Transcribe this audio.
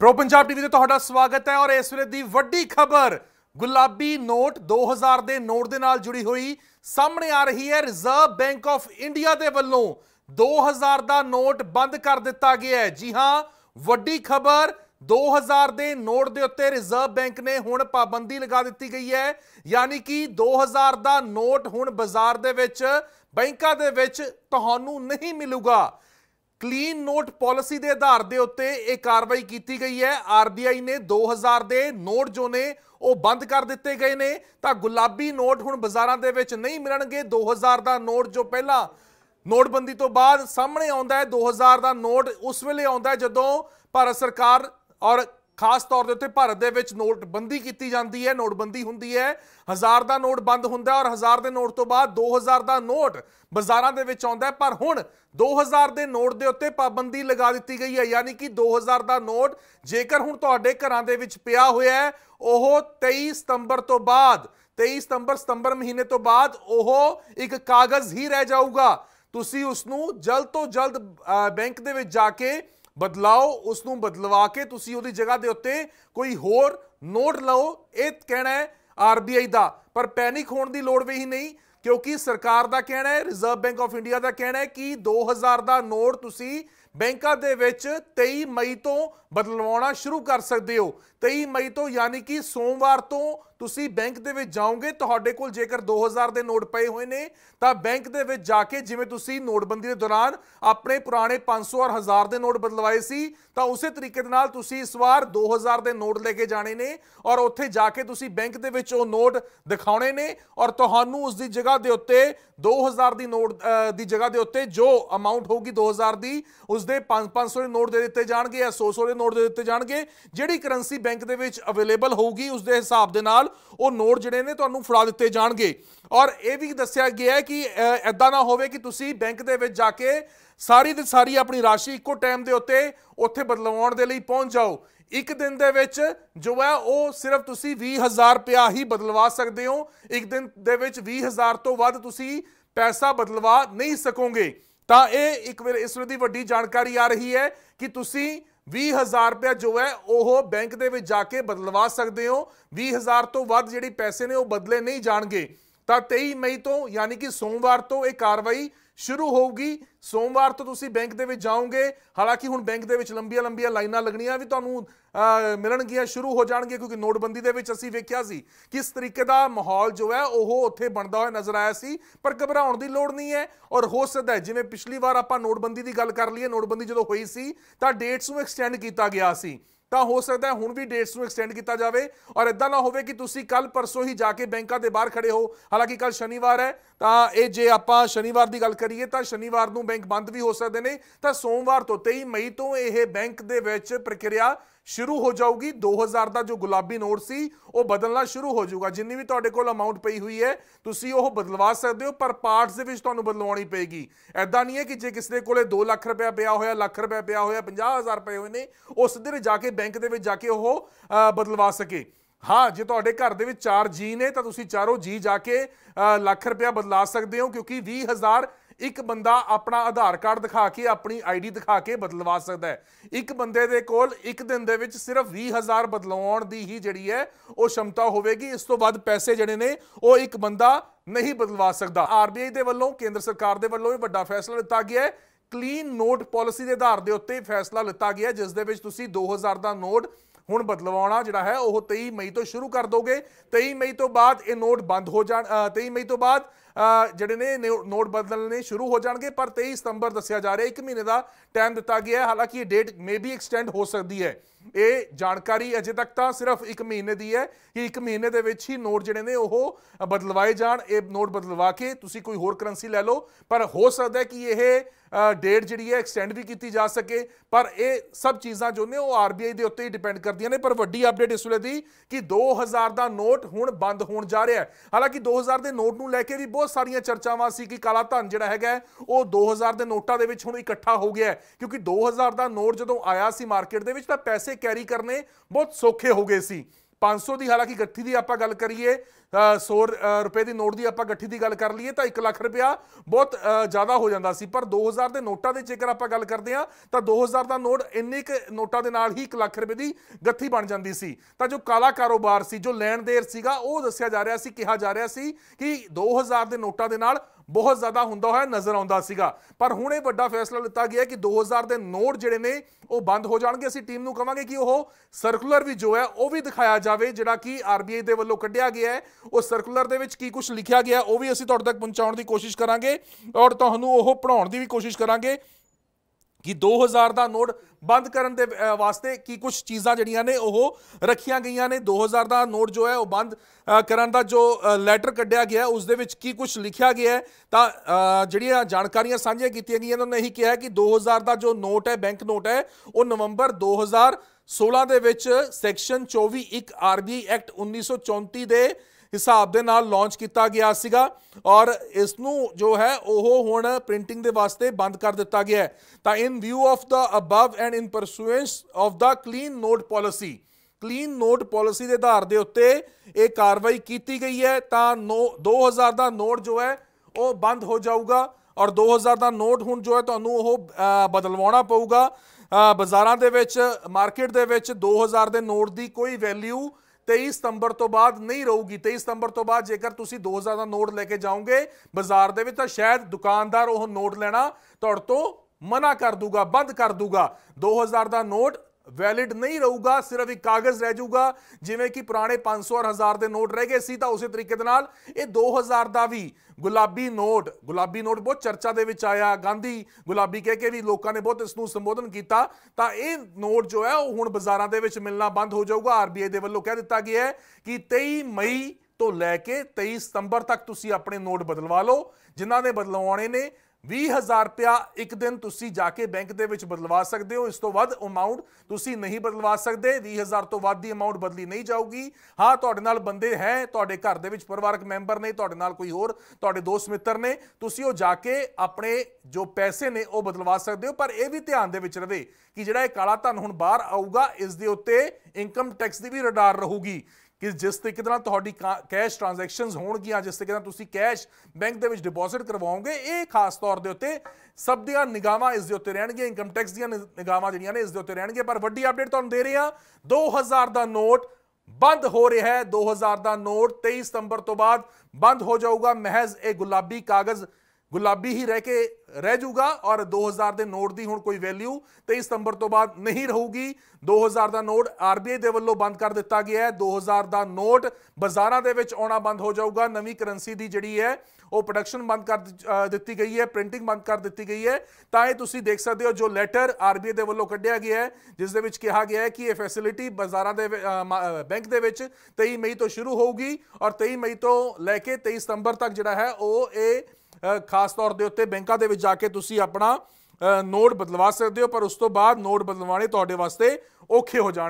pro Punjab TV ਤੇ ਤੁਹਾਡਾ ਸਵਾਗਤ ਹੈ ਔਰ ਇਸ ਵੇਲੇ ਦੀ ਵੱਡੀ ਖਬਰ ਗੁਲਾਬੀ ਨੋਟ 2000 ਦੇ ਨੋਟ ਦੇ ਨਾਲ ਜੁੜੀ ਹੋਈ ਸਾਹਮਣੇ ਆ ਰਹੀ ਹੈ ਰਿਜ਼ਰਵ ਬੈਂਕ ਆਫ ਇੰਡੀਆ ਦੇ ਵੱਲੋਂ 2000 ਦਾ ਨੋਟ ਬੰਦ ਕਰ ਦਿੱਤਾ ਗਿਆ ਹੈ ਜੀ ਹਾਂ ਵੱਡੀ ਖਬਰ 2000 ਦੇ ਨੋਟ ਦੇ ਉੱਤੇ ਰਿਜ਼ਰਵ ਬੈਂਕ ਨੇ ਹੁਣ ਪਾਬੰਦੀ ਲਗਾ ਦਿੱਤੀ ਗਈ ਹੈ ਯਾਨੀ ਕਿ 2000 ਦਾ ਨੋਟ ਹੁਣ ਬਾਜ਼ਾਰ ਦੇ ਵਿੱਚ ਬੈਂਕਾਂ ਦੇ ਵਿੱਚ ਤੁਹਾਨੂੰ ਨਹੀਂ ਮਿਲੂਗਾ ਕਲੀਨ ਨੋਟ ਪਾਲਿਸੀ ਦੇ ਆਧਾਰ ਦੇ ਉੱਤੇ ਇਹ ਕਾਰਵਾਈ ਕੀਤੀ ਗਈ ਹੈ ਆਰਬੀਆਈ ਨੇ 2000 ਦੇ ਨੋਟ ਜੋ ਨੇ ਉਹ ਬੰਦ ਕਰ ਦਿੱਤੇ ਗਏ ਨੇ ਤਾਂ ਗੁਲਾਬੀ ਨੋਟ ਹੁਣ ਬਾਜ਼ਾਰਾਂ ਦੇ ਵਿੱਚ ਨਹੀਂ ਮਿਲਣਗੇ 2000 ਦਾ ਨੋਟ ਜੋ ਪਹਿਲਾਂ ਨੋਟਬੰਦੀ ਤੋਂ ਬਾਅਦ ਸਾਹਮਣੇ ਆਉਂਦਾ ਹੈ 2000 ਦਾ ਨੋਟ ਉਸ ਵੇਲੇ ਆਉਂਦਾ ਜਦੋਂ ਭਾਰਤ ਸਰਕਾਰ ਔਰ ਖਾਸ ਤੌਰ ਦੇ ਉੱਤੇ ਭਾਰਤ ਦੇ ਵਿੱਚ ਨੋਟਬੰਦੀ ਕੀਤੀ ਜਾਂਦੀ ਹੈ ਨੋਟਬੰਦੀ ਹੁੰਦੀ ਹੈ ਹਜ਼ਾਰ ਦਾ ਨੋਟ ਬੰਦ ਹੁੰਦਾ ਔਰ ਹਜ਼ਾਰ ਦੇ ਨੋਟ ਤੋਂ ਬਾਅਦ 2000 ਦਾ ਨੋਟ ਬਾਜ਼ਾਰਾਂ ਦੇ ਵਿੱਚ ਆਉਂਦਾ ਪਰ ਹੁਣ 2000 ਦੇ ਨੋਟ ਦੇ ਉੱਤੇ ਪਾਬੰਦੀ ਲਗਾ ਦਿੱਤੀ ਗਈ ਹੈ ਯਾਨੀ ਕਿ 2000 ਦਾ ਨੋਟ ਜੇਕਰ ਹੁਣ ਤੁਹਾਡੇ ਘਰਾਂ ਦੇ ਵਿੱਚ ਪਿਆ ਹੋਇਆ ਹੈ ਉਹ 23 ਸਤੰਬਰ ਤੋਂ ਬਾਅਦ 23 ਸਤੰਬਰ ਸਤੰਬਰ ਮਹੀਨੇ ਤੋਂ ਬਾਅਦ ਉਹ ਇੱਕ ਕਾਗਜ਼ ਹੀ ਰਹਿ ਜਾਊਗਾ ਤੁਸੀਂ ਉਸ ਨੂੰ ਜਲਦ ਤੋਂ ਜਲਦ ਬੈਂਕ ਦੇ ਵਿੱਚ ਜਾ ਕੇ ਬਦਲਾਓ ਉਸ ਨੂੰ ਬਦਲਵਾ ਕੇ ਤੁਸੀਂ ਉਹਦੀ ਜਗ੍ਹਾ ਦੇ ਉੱਤੇ ਕੋਈ ਹੋਰ ਨੋਟ ਲਾਓ ਇਹ ਕਹਿਣਾ ਹੈ ਆਰਬੀਆਈ ਦਾ ਪਰ ਪੈਨਿਕ ਹੋਣ ਦੀ ਲੋੜ ਵੀ ਨਹੀਂ ਕਿਉਂਕਿ ਸਰਕਾਰ ਦਾ ਕਹਿਣਾ ਹੈ ਰਿਜ਼ਰਵ ਬੈਂਕ ਆਫ ਇੰਡੀਆ ਦਾ ਕਹਿਣਾ ਹੈ ਕਿ 2000 ਦਾ ਨੋਟ ਤੁਸੀਂ ਬੈਂਕਾਂ ਦੇ ਵਿੱਚ 23 ਮਈ ਤੋਂ ਬਦਲਵਾਉਣਾ ਸ਼ੁਰੂ ਕਰ ਸਕਦੇ ਹੋ 23 ਮਈ ਤੋਂ ਯਾਨੀ ਕਿ ਸੋਮਵਾਰ ਤੋਂ ਤੁਸੀਂ ਬੈਂਕ ਦੇ ਵਿੱਚ ਜਾਓਗੇ ਤੁਹਾਡੇ ਕੋਲ ਜੇਕਰ 2000 ਦੇ ਨੋਟ ਪਏ ਹੋਏ ਨੇ ਤਾਂ ਬੈਂਕ ਦੇ ਵਿੱਚ ਜਾ ਕੇ ਜਿਵੇਂ ਤੁਸੀਂ ਨੋਟਬੰਦੀ ਦੇ ਦੌਰਾਨ ਆਪਣੇ ਪੁਰਾਣੇ 500 ਔਰ 1000 ਦੇ ਨੋਟ ਬਦਲਵਾਏ ਸੀ ਤਾਂ ਉਸੇ ਤਰੀਕੇ ਦੇ ਨਾਲ ਤੁਸੀਂ ਇਸ ਵਾਰ 2000 ਦੇ ਨੋਟ ਲੈ ਕੇ ਜਾਣੇ ਨੇ ਔਰ ਉੱਥੇ ਜਾ ਕੇ ਤੁਸੀਂ ਬੈਂਕ ਦੇ ਵਿੱਚ ਉਹ ਨੋਟ ਦਿਖਾਉਣੇ ਨੇ ਔਰ ਤੁਹਾਨੂੰ ਉਸ ਦੀ ਜਗ੍ਹਾ ਦੇ ਉੱਤੇ 2000 ਦੀ ਨੋਟ ਦੀ ਜਗ੍ਹਾ ਦੇ ਉੱਤੇ ਜੋ ਅਮਾਉਂਟ ਹੋਊਗੀ 2000 ਦੀ ਉਸ ਦੇ 500 ਦੇ ਨੋਟ ਦੇ ਦਿੱਤੇ ਜਾਣਗੇ ਜਾਂ 100 ਦੇ ਨੋਟ ਦੇ ਦਿੱਤੇ ਜਾਣਗੇ ਜਿਹੜੀ ਕਰੰਸੀ ਬੈਂਕ ਦੇ ਵਿੱਚ ਅਵੇਲੇਬਲ ਹੋਊਗੀ ਉਸ ਦੇ ਹਿਸਾਬ ਦੇ ਨਾਲ ਉਹ ਨੋਟ ਜਿਹੜੇ ਨੇ ਤੁਹਾਨੂੰ ਫੜਾ ਦਿੱਤੇ ਜਾਣਗੇ ਔਰ ਇਹ ਵੀ ਦੱਸਿਆ ਗਿਆ ਹੈ ਕਿ ਐਦਾਂ ਨਾ ਹੋਵੇ ਕਿ ਤੁਸੀਂ ਬੈਂਕ ਦੇ ਵਿੱਚ ਜਾ ਕੇ ਸਾਰੀ ਦੀ ਸਾਰੀ ਆਪਣੀ ਰਾਸ਼ੀ ਇੱਕੋ ਟਾਈਮ ਦੇ ਉੱਤੇ ਉੱਥੇ ਬਦਲਵਾਉਣ ਦੇ ਲਈ ਪਹੁੰਚ ਜਾਓ ਇੱਕ ਦਿਨ ਦੇ ਵਿੱਚ ਜੋ ਹੈ ਉਹ ਸਿਰਫ ਤੁਸੀਂ 20000 ਰੁਪਿਆ ਹੀ ਬਦਲਵਾ ਸਕਦੇ ਹੋ ਇੱਕ ਦਿਨ ਦੇ ਵਿੱਚ 20000 ਤੋਂ ਵੱਧ ਤੁਸੀਂ ਪੈਸਾ ਬਦਲਵਾ ਨਹੀਂ ਸਕੋਗੇ ਤਾਂ ਇਹ ਇੱਕ ਵਾਰ ਇਸ ਵੇਲੇ ਦੀ ਵੱਡੀ ਜਾਣਕਾਰੀ ਆ ਰਹੀ ਹੈ ਕਿ ਤੁਸੀਂ 20000 ਰੁਪਏ ਜੋ ਹੈ ਉਹ ਬੈਂਕ ਦੇ ਵਿੱਚ ਜਾ ਕੇ ਬਦਲਵਾ ਸਕਦੇ ਹੋ 20000 ਤੋਂ ਵੱਧ ਜਿਹੜੀ ਪੈਸੇ ਨੇ ਉਹ ਬਦਲੇ ਨਹੀਂ ਜਾਣਗੇ ਤਾਂ 23 ਮਈ ਤੋਂ ਯਾਨੀ ਕਿ ਸੋਮਵਾਰ ਤੋਂ ਇਹ ਕਾਰਵਾਈ ਸ਼ੁਰੂ ਹੋਊਗੀ ਸੋਮਵਾਰ ਤੋਂ ਤੁਸੀਂ ਬੈਂਕ ਦੇ ਵਿੱਚ ਜਾਓਗੇ ਹਾਲਾਂਕਿ ਹੁਣ ਬੈਂਕ ਦੇ ਵਿੱਚ ਲੰਬੀਆਂ ਲੰਬੀਆਂ ਲਾਈਨਾਂ ਲੱਗਣੀਆਂ ਵੀ ਤੁਹਾਨੂੰ ਮਿਲਣਗੀਆਂ ਸ਼ੁਰੂ ਹੋ ਜਾਣਗੀਆਂ ਕਿਉਂਕਿ ਨੋਟਬੰਦੀ ਦੇ ਵਿੱਚ ਅਸੀਂ ਵੇਖਿਆ ਸੀ ਕਿਸ ਤਰੀਕੇ ਦਾ ਮਾਹੌਲ ਜੋ ਹੈ ਉਹ ਉੱਥੇ ਬਣਦਾ ਹੋਇਆ ਨਜ਼ਰ ਆਇਆ ਸੀ ਪਰ ਘਬਰਾਉਣ ਦੀ ਲੋੜ ਨਹੀਂ ਹੈ ਔਰ ਹੋ ਸਕਦਾ ਹੈ ਜਿਵੇਂ ਪਿਛਲੀ ਵਾਰ ਆਪਾਂ ਨੋਟਬੰਦੀ ਦੀ ਗੱਲ ਕਰ ਲਈਏ ਨੋਟਬੰਦੀ ਜਦੋਂ ਹੋਈ ਸੀ ਤਾਂ ਡੇਟਸ ਨੂੰ ਐਕਸਟੈਂਡ ਕੀਤਾ ਗਿਆ ਸੀ ਤਾਂ ਹੋ ਸਕਦਾ ਹੁਣ ਵੀ ਡੇਟਸ ਨੂੰ ਐਕਸਟੈਂਡ ਕੀਤਾ ਜਾਵੇ ਔਰ ਇਦਾਂ ਨਾ ਹੋਵੇ ਕਿ ਤੁਸੀਂ ਕੱਲ ਪਰਸੋਂ ਹੀ ਜਾ ਕੇ ਬੈਂਕਾਂ ਦੇ ਬਾਹਰ ਖੜੇ ਹੋ ਹਾਲਾਂਕਿ ਕੱਲ ਸ਼ਨੀਵਾਰ ਹੈ ਤਾਂ ਇਹ ਜੇ ਆਪਾਂ ਸ਼ਨੀਵਾਰ ਦੀ ਗੱਲ ਕਰੀਏ ਤਾਂ ਸ਼ਨੀਵਾਰ ਨੂੰ ਬੈਂਕ ਬੰਦ ਵੀ ਹੋ ਸਕਦੇ ਨੇ ਤਾਂ ਸੋਮਵਾਰ ਤੋਂ 23 ਮਈ ਤੋਂ ਇਹ ਬੈਂਕ ਦੇ ਵਿੱਚ ਪ੍ਰਕਿਰਿਆ ਸ਼ੁਰੂ ਹੋ ਜਾਊਗੀ 2000 ਦਾ ਜੋ ਗੁਲਾਬੀ ਨੋਟ ਸੀ ਉਹ ਬਦਲਣਾ ਸ਼ੁਰੂ ਹੋ ਜਾਊਗਾ ਜਿੰਨੀ ਵੀ ਤੁਹਾਡੇ ਕੋਲ ਅਮਾਉਂਟ ਪਈ ਹੋਈ ਹੈ ਤੁਸੀਂ ਉਹ ਬਦਲਵਾ ਸਕਦੇ ਹੋ ਪਰ ਪਾਰਟਸ ਦੇ ਵਿੱਚ ਤੁਹਾਨੂੰ ਬਦਲਵਾਉਣੀ ਪਏਗੀ ਐਦਾਂ ਨਹੀਂ ਹੈ ਕਿ ਜੇ ਕਿਸੇ ਦੇ ਕੋਲੇ 2 ਲੱਖ ਰੁਪਇਆ ਪਿਆ ਹੋਇਆ ਲੱਖ ਰੁਪਇਆ ਪਿਆ ਹੋਇਆ 50000 ਰੁਪਏ ਹੋਏ ਨੇ ਉਸ ਦਿਨ ਜਾ ਕੇ ਬੈਂਕ ਦੇ ਵਿੱਚ ਜਾ ਕੇ ਉਹ ਬਦਲਵਾ ਸਕੇ ਹਾਂ ਜੇ ਤੁਹਾਡੇ ਘਰ ਦੇ ਵਿੱਚ 4 ਜੀ ਨੇ ਤਾਂ ਤੁਸੀਂ ਚਾਰੋਂ ਜੀ ਜਾ ਕੇ ਲੱਖ ਰੁਪਿਆ ਬਦਲਾ ਸਕਦੇ ਹੋ ਕਿਉਂਕਿ 20000 ਇੱਕ ਬੰਦਾ ਆਪਣਾ ਆਧਾਰ ਕਾਰਡ ਦਿਖਾ ਕੇ ਆਪਣੀ ਆਈਡੀ ਦਿਖਾ ਕੇ ਬਦਲਵਾ ਸਕਦਾ ਹੈ ਇੱਕ ਬੰਦੇ ਦੇ ਕੋਲ ਇੱਕ ਦਿਨ ਦੇ ਵਿੱਚ ਸਿਰਫ 20000 ਬਦਲਾਉਣ ਦੀ ਹੀ ਜਿਹੜੀ ਹੈ ਉਹ ਸ਼ਮਤਾ ਹੋਵੇਗੀ ਇਸ ਤੋਂ ਵੱਧ ਪੈਸੇ ਜਿਹੜੇ ਨੇ ਉਹ ਇੱਕ ਬੰਦਾ ਨਹੀਂ ਬਦਲਵਾ ਸਕਦਾ ਆਰਬੀਆਈ ਦੇ ਵੱਲੋਂ ਕੇਂਦਰ ਸਰਕਾਰ ਦੇ ਵੱਲੋਂ ਵੀ ਵੱਡਾ ਫੈਸਲਾ ਲਿੱਤਾ ਗਿਆ ਹੈ ਕਲੀਨ ਨੋਟ ਪਾਲਿਸੀ ਦੇ ਆਧਾਰ ਦੇ ਉੱਤੇ ਫੈਸਲਾ ਲਿੱਤਾ ਗਿਆ ਜਿਸ ਦੇ ਵਿੱਚ ਤੁਸੀਂ 2000 ਦਾ ਨੋਟ ਹੁਣ ਬਦਲਵਾਉਣਾ ਜਿਹੜਾ ਹੈ ਉਹ 23 ਮਈ ਤੋਂ ਸ਼ੁਰੂ ਕਰ ਦੋਗੇ 23 ਮਈ ਤੋਂ ਬਾਅਦ ਇਹ ਨੋਟ ਬੰਦ ਹੋ ਜਾਣ 23 ਮਈ ਤੋਂ ਬਾਅਦ ਜਿਹੜੇ ਨੇ ਨੋਟ ਬਦਲਣੇ ਸ਼ੁਰੂ ਹੋ ਜਾਣਗੇ ਪਰ 23 ਸਤੰਬਰ ਦੱਸਿਆ ਜਾ ਰਿਹਾ 1 ਮਹੀਨੇ ਦਾ ਟਾਈਮ ਦਿੱਤਾ ਗਿਆ ਹੈ ਹਾਲਾਂਕਿ ਇਹ ਡੇਟ ਮੇਬੀ ਐਕਸਟੈਂਡ ਹੋ ਸਕਦੀ ਹੈ ਇਹ ਜਾਣਕਾਰੀ ਅਜੇ ਤੱਕ ਤਾਂ ਸਿਰਫ 1 ਮਹੀਨੇ ਦੀ ਹੈ ਕਿ 1 ਮਹੀਨੇ ਦੇ ਵਿੱਚ ਹੀ ਨੋਟ ਜਿਹੜੇ ਨੇ ਉਹ ਬਦਲਵਾਏ ਜਾਣ ਇਹ ਨੋਟ ਬਦਲਵਾ ਕੇ ਤੁਸੀਂ ਕੋਈ ਹੋਰ ਕਰੰਸੀ ਲੈ ਲਓ ਪਰ ਹੋ ਸਕਦਾ ਹੈ ਕਿ ਇਹ ਡੇਟ ਜਿਹੜੀ ਹੈ ਐਕਸਟੈਂਡ ਵੀ ਕੀਤੀ ਜਾ ਸਕੇ ਪਰ ਇਹ ਸਭ ਚੀਜ਼ਾਂ ਜੋ ਨੇ ਉਹ ਆਰਬੀਆਈ ਦੇ ਉੱਤੇ ਹੀ ਡਿਪੈਂਡ ਕਰਦੀਆਂ ਨੇ ਪਰ ਵੱਡੀ ਅਪਡੇਟ ਇਸ ਵੇਲੇ ਦੀ ਕਿ 2000 ਦਾ ਨੋਟ ਹੁਣ ਬੰਦ ਹੋਣ ਜਾ ਰਿਹਾ ਹੈ ਹਾਲਾਂਕਿ 2000 ਦੇ ਨੋਟ ਨੂੰ ਲੈ ਕੇ ਵੀ ਬਹੁਤ ਸਾਰੀਆਂ ਚਰਚਾਵਾਂ ਸੀ ਕਿ ਕਾਲਾ ਧਨ ਜਿਹੜਾ ਹੈਗਾ ਉਹ 2000 ਦੇ ਨੋਟਾਂ ਦੇ ਵਿੱਚ ਹੁਣ ਇਕੱਠਾ ਹੋ ਗਿਆ ਕਿਉਂਕਿ 2000 ਦਾ ਨੋਟ ਜਦੋਂ ਆਇਆ ਸੀ ਮਾਰਕੀਟ ਦੇ ਵਿੱਚ ਤਾਂ ਪੈਸੇ ਕੈਰੀ ਕਰਨੇ ਬਹੁਤ ਸੌਖੇ ਹੋ ਗਏ ਸੀ 500 ਦੀ ਹਾਲਾਂਕਿ ਗੱਠੀ ਦੀ ਆਪਾਂ ਗੱਲ ਕਰੀਏ 100 ਰੁਪਏ ਦੀ ਨੋਟ ਦੀ ਆਪਾਂ ਗੱਠੀ ਦੀ ਗੱਲ ਕਰ ਲਈਏ ਤਾਂ 1 ਲੱਖ ਰੁਪਿਆ ਬਹੁਤ ਜ਼ਿਆਦਾ ਹੋ ਜਾਂਦਾ ਸੀ ਪਰ 2000 ਦੇ ਨੋਟਾਂ ਦੇ ਜੇਕਰ ਆਪਾਂ ਗੱਲ ਕਰਦੇ ਆ ਤਾਂ 2000 ਦਾ ਨੋਟ ਇੰਨੇ ਕ ਨੋਟਾਂ ਦੇ ਨਾਲ ਹੀ 1 ਲੱਖ ਰੁਪਏ ਦੀ ਗੱਠੀ ਬਣ ਜਾਂਦੀ ਸੀ ਤਾਂ ਜੋ ਕਾਲਾ ਕਾਰੋਬਾਰ ਸੀ ਜੋ ਲੈਣ ਦੇਰ ਸੀਗਾ ਉਹ ਦੱਸਿਆ ਜਾ ਰਿਹਾ ਸੀ ਕਿਹਾ ਜਾ ਰਿਹਾ ਸੀ ਕਿ 2000 ਦੇ ਨੋਟਾਂ ਦੇ ਨਾਲ ਬਹੁਤ ਜ਼ਿਆਦਾ ਹੁੰਦਾ ਹੋਇਆ ਨਜ਼ਰ ਆਉਂਦਾ ਸੀਗਾ ਪਰ ਹੁਣ ਇਹ ਵੱਡਾ ਫੈਸਲਾ ਲਿੱਤਾ ਗਿਆ ਕਿ 2000 ਦੇ ਨੋਟ ਜਿਹੜੇ ਨੇ ਉਹ ਬੰਦ ਹੋ ਜਾਣਗੇ ਅਸੀਂ ਟੀਮ ਨੂੰ ਕਵਾਂਗੇ ਕਿ ਉਹ ਸਰਕੂਲਰ ਵੀ ਜੋ ਹੈ ਉਹ ਵੀ ਦਿਖਾਇਆ ਜਾਵੇ ਜਿਹੜਾ ਕਿ ਆਰਬੀਆਈ ਦੇ ਵੱਲੋਂ ਕੱਢਿਆ ਗਿਆ ਹੈ ਉਹ ਸਰਕੂਲਰ ਦੇ ਵਿੱਚ ਕੀ ਕੁਝ ਲਿਖਿਆ ਗਿਆ ਉਹ ਵੀ ਅਸੀਂ ਤੁਹਾਡੇ ਤੱਕ ਪਹੁੰਚਾਉਣ ਦੀ ਕੋਸ਼ਿਸ਼ ਕਰਾਂਗੇ ਔਰ ਤੁਹਾਨੂੰ ਉਹ ਪੜਾਉਣ ਦੀ ਵੀ ਕੋਸ਼ਿਸ਼ ਕਰਾਂਗੇ ਕਿ 2000 ਦਾ ਨੋਟ ਬੰਦ ਕਰਨ ਦੇ ਵਾਸਤੇ ਕੀ ਕੁਝ ਚੀਜ਼ਾਂ ਜਿਹੜੀਆਂ ਨੇ ਉਹ ਰੱਖੀਆਂ ਗਈਆਂ ਨੇ 2000 ਦਾ ਨੋਟ ਜੋ ਹੈ ਉਹ ਬੰਦ ਕਰਨ ਦਾ ਜੋ ਲੈਟਰ ਕੱਢਿਆ ਗਿਆ ਉਸ ਦੇ ਵਿੱਚ ਕੀ ਕੁਝ ਲਿਖਿਆ ਗਿਆ ਤਾਂ ਜਿਹੜੀਆਂ ਜਾਣਕਾਰੀਆਂ ਸਾਂਝੀਆਂ ਕੀਤੀਆਂ ਗਈਆਂ ਉਹਨਾਂ ਨੇ ਇਹ ਕਿਹਾ ਕਿ 2000 ਦਾ ਜੋ ਨੋਟ ਹੈ ਬੈਂਕ ਨੋਟ ਹੈ ਉਹ ਨਵੰਬਰ 2016 ਦੇ ਵਿੱਚ ਸੈਕਸ਼ਨ 24 1 ਆਰਬੀ ਐਕਟ 1934 ਦੇ ਹਿਸਾਬ ਦੇ ਨਾਲ ਲਾਂਚ ਕੀਤਾ ਗਿਆ ਸੀਗਾ ਔਰ ਇਸ ਨੂੰ ਜੋ ਹੈ ਉਹ ਹੁਣ ਪ੍ਰਿੰਟਿੰਗ ਦੇ ਵਾਸਤੇ ਬੰਦ ਕਰ ਦਿੱਤਾ ਗਿਆ ਹੈ ਤਾਂ in view of the above and in pursuance of the clean note policy clean note policy ਦੇ ਆਧਾਰ ਦੇ ਉੱਤੇ ਇਹ ਕਾਰਵਾਈ ਕੀਤੀ ਗਈ ਹੈ ਤਾਂ 2000 ਦਾ ਨੋਟ ਜੋ ਹੈ ਉਹ ਬੰਦ ਹੋ ਜਾਊਗਾ ਔਰ 2000 ਦਾ ਨੋਟ ਹੁਣ ਜੋ ਹੈ ਤੁਹਾਨੂੰ ਉਹ ਬਦਲਵਾਉਣਾ ਪਊਗਾ ਬਾਜ਼ਾਰਾਂ ਦੇ ਵਿੱਚ ਮਾਰਕੀਟ ਦੇ ਵਿੱਚ 2000 ਦੇ ਨੋਟ ਦੀ ਕੋਈ ਵੈਲਿਊ 23 ਸਤੰਬਰ ਤੋਂ ਬਾਅਦ ਨਹੀਂ ਰਹੂਗੀ 23 ਸਤੰਬਰ ਤੋਂ ਬਾਅਦ ਜੇਕਰ ਤੁਸੀਂ 2000 ਦਾ ਨੋਟ ਲੈ ਕੇ ਜਾਓਗੇ ਬਾਜ਼ਾਰ ਦੇ ਵਿੱਚ ਤਾਂ ਸ਼ਾਇਦ ਦੁਕਾਨਦਾਰ ਉਹ ਨੋਟ ਲੈਣਾ ਤੁਹਾਡੇ ਤੋਂ ਮਨਾ ਕਰ ਦੂਗਾ ਬੰਦ ਕਰ ਦੂਗਾ 2000 ਦਾ ਨੋਟ ਵੈਲਿਡ ਨਹੀਂ ਰਹੂਗਾ ਸਿਰਫ ਇੱਕ ਕਾਗਜ਼ ਰਹਿ ਜਾਊਗਾ ਜਿਵੇਂ ਕਿ ਪੁਰਾਣੇ 500 ਔਰ 1000 ਦੇ ਨੋਟ ਰਹਿ ਗਏ ਸੀ ਤਾਂ ਉਸੇ ਤਰੀਕੇ ਦੇ ਨਾਲ ਇਹ 2000 ਦਾ ਵੀ ਗੁਲਾਬੀ ਨੋਟ ਗੁਲਾਬੀ ਨੋਟ ਬਹੁਤ ਚਰਚਾ ਦੇ ਵਿੱਚ ਆਇਆ ਗਾਂਧੀ ਗੁਲਾਬੀ ਕਹਿ ਕੇ ਵੀ ਲੋਕਾਂ ਨੇ ਬਹੁਤ ਇਸ ਨੂੰ ਸੰਬੋਧਨ ਕੀਤਾ ਤਾਂ ਇਹ ਨੋਟ ਜੋ ਹੈ ਉਹ ਹੁਣ ਬਾਜ਼ਾਰਾਂ ਦੇ ਵਿੱਚ ਮਿਲਣਾ ਬੰਦ ਹੋ ਜਾਊਗਾ ਆਰਬੀਆਈ ਦੇ ਵੱਲੋਂ ਕਹਿ ਦਿੱਤਾ ਗਿਆ ਹੈ ਕਿ 23 ਮਈ ਤੋਂ ਲੈ ਕੇ 23 ਸਤੰਬਰ ਤੱਕ ਤੁਸੀਂ ਆਪਣੇ ਨੋਟ ਬਦਲਵਾ ਲਓ ਜਿਨ੍ਹਾਂ ਨੇ ਬਦਲਵਾਉਣੇ ਨੇ 20000 ਰੁਪਿਆ ਇੱਕ ਦਿਨ ਤੁਸੀਂ ਜਾ ਕੇ ਬੈਂਕ ਦੇ ਵਿੱਚ ਬਦਲਵਾ ਸਕਦੇ ਹੋ ਇਸ ਤੋਂ ਵੱਧ ਅਮਾਉਂਟ ਤੁਸੀਂ ਨਹੀਂ ਬਦਲਵਾ ਸਕਦੇ 20000 ਤੋਂ ਵੱਧ ਦੀ ਅਮਾਉਂਟ ਬਦਲੀ ਨਹੀਂ ਜਾਊਗੀ ਹਾਂ ਤੁਹਾਡੇ ਨਾਲ ਬੰਦੇ ਹੈ ਤੁਹਾਡੇ ਘਰ ਦੇ ਵਿੱਚ ਪਰਿਵਾਰਕ ਮੈਂਬਰ ਨੇ ਤੁਹਾਡੇ ਨਾਲ ਕੋਈ ਹੋਰ ਤੁਹਾਡੇ ਦੋਸਤ ਮਿੱਤਰ ਨੇ ਤੁਸੀਂ ਉਹ ਜਾ ਕੇ ਆਪਣੇ ਜੋ ਪੈਸੇ ਨੇ ਉਹ ਬਦਲਵਾ ਸਕਦੇ ਹੋ ਪਰ ਇਹ ਵੀ ਧਿਆਨ ਦੇ ਵਿੱਚ ਰਵੇ ਕਿ ਜਿਹੜਾ ਇਹ ਕਾਲਾ ਧਨ ਹੁਣ ਬਾਹਰ ਆਊਗਾ ਇਸ ਦੇ ਉੱਤੇ ਇਨਕਮ ਟੈਕਸ ਦੀ ਵੀ ਰਡਾਰ ਰਹੂਗੀ कि जिस तरीके का कैश ट्रांजैक्शन हो जिस तरीके का कैश बैंक के डिपोजिट करवाओगे ये खास तौर के उ सब दिन निगाह इस रहनगे इनकम टैक्स दिगाह जीडिया ने इस रहनगियाँ पर वही अपडेट तुम दे रहे हैं दो हज़ार का नोट बंद हो रहा है दो हज़ार का नोट तेई सितंबर तो बाद बंद हो जाऊगा महज ये गुलाबी कागज़ ਗੁਲਾਬੀ ਹੀ ਰਹਿ ਕੇ ਰਹਿ ਜਾਊਗਾ ਔਰ 2000 ਦੇ ਨੋਟ ਦੀ ਹੁਣ ਕੋਈ ਵੈਲਿਊ 23 ਸਤੰਬਰ ਤੋਂ ਬਾਅਦ ਨਹੀਂ ਰਹੂਗੀ 2000 ਦਾ ਨੋਟ ਆਰਬੀਆਈ ਦੇ ਵੱਲੋਂ ਬੰਦ ਕਰ ਦਿੱਤਾ ਗਿਆ ਹੈ 2000 ਦਾ ਨੋਟ ਬਾਜ਼ਾਰਾਂ ਦੇ ਵਿੱਚ ਆਉਣਾ ਬੰਦ ਹੋ ਜਾਊਗਾ ਨਵੀਂ ਕਰੰਸੀ ਦੀ ਜਿਹੜੀ ਹੈ ਉਹ ਪ੍ਰੋਡਕਸ਼ਨ ਬੰਦ ਕਰ ਦਿੱਤੀ ਗਈ ਹੈ ਪ੍ਰਿੰਟਿੰਗ ਬੰਦ ਕਰ ਦਿੱਤੀ ਗਈ ਹੈ ਤਾਂ ਇਹ ਤੁਸੀਂ ਦੇਖ ਸਕਦੇ ਹੋ ਜੋ ਲੈਟਰ ਆਰਬੀਆਈ ਦੇ ਵੱਲੋਂ ਕੱਢਿਆ ਗਿਆ ਹੈ ਜਿਸ ਦੇ ਵਿੱਚ ਕਿਹਾ ਗਿਆ ਹੈ ਕਿ ਇਹ ਫੈਸਿਲਿਟੀ ਬਾਜ਼ਾਰਾਂ ਦੇ ਬੈਂਕ ਦੇ ਵਿੱਚ 23 ਮਈ ਤੋਂ ਸ਼ੁਰੂ ਹੋਊਗੀ ਔਰ 23 ਮਈ ਤੋਂ ਲੈ ਕੇ 23 ਸਤੰਬਰ ਤੱਕ ਜਿਹੜਾ ਹੈ ਉਹ ਇਹ ਖਾਸ ਤੌਰ ਦੇ ਉੱਤੇ ਬੈਂਕਾਂ ਦੇ ਵਿੱਚ ਜਾ ਕੇ ਤੁਸੀਂ ਆਪਣਾ ਨੋਟ ਬਦਲਵਾ ਸਕਦੇ ਹੋ ਪਰ ਉਸ ਤੋਂ ਬਾਅਦ ਨੋਟ ਬਦਲਵਾਣੇ ਤੁਹਾਡੇ ਵਾਸਤੇ ਔਖੇ ਹੋ ਜਾਣ